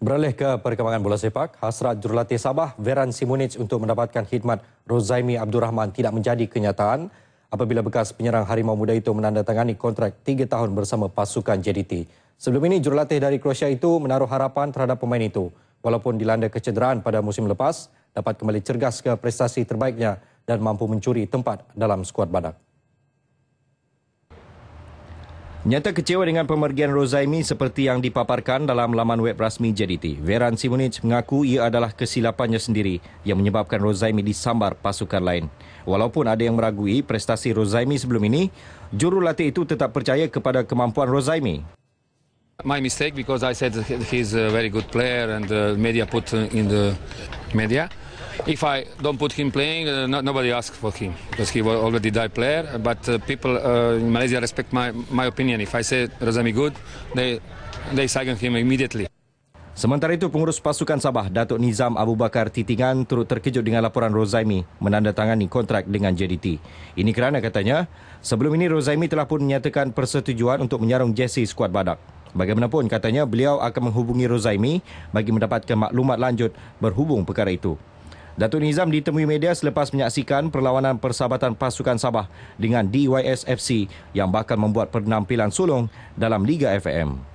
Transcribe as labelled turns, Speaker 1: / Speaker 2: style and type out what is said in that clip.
Speaker 1: Beralih ke perkembangan bola sepak, hasrat jurulatih Sabah Veran Simunic untuk mendapatkan khidmat Rozaimi Abdul Rahman tidak menjadi kenyataan apabila bekas penyerang Harimau Muda itu menandatangani kontrak 3 tahun bersama pasukan JDT. Sebelum ini, jurulatih dari Croatia itu menaruh harapan terhadap pemain itu. Walaupun dilanda kecederaan pada musim lepas, dapat kembali cergas ke prestasi terbaiknya dan mampu mencuri tempat dalam skuad badak. Nyata kecewa dengan pemergian Rozaimi seperti yang dipaparkan dalam laman web rasmi JDT. Veran Simunic mengaku ia adalah kesilapannya sendiri yang menyebabkan Rozaimi disambar pasukan lain. Walaupun ada yang meragui prestasi Rozaimi sebelum ini, jurulatih itu tetap percaya kepada kemampuan Rozaimi.
Speaker 2: My mistake because I said he's a very good player and the media put in the media if I don't put him playing, uh, no, nobody asks for him because he was already die player. But uh, people uh, in Malaysia respect my my opinion. If I say Razami good, they they sign him
Speaker 1: immediately. Sementara itu, pengurus pasukan Sabah, Datuk Nizam Abu Bakar Titingan turut terkejut dengan laporan Rozaimi menandatangani kontrak dengan JDT. Ini kerana katanya, sebelum ini Rozaimi telah pun menyatakan persetujuan untuk menyarung Jesse skuad badak. Bagaimanapun, katanya beliau akan menghubungi Rozaimi bagi mendapatkan maklumat lanjut berhubung perkara itu. Datuk Nizam ditemui media selepas menyaksikan perlawanan persahabatan pasukan Sabah dengan DYSFC yang bakal membuat penampilan sulung dalam Liga FM.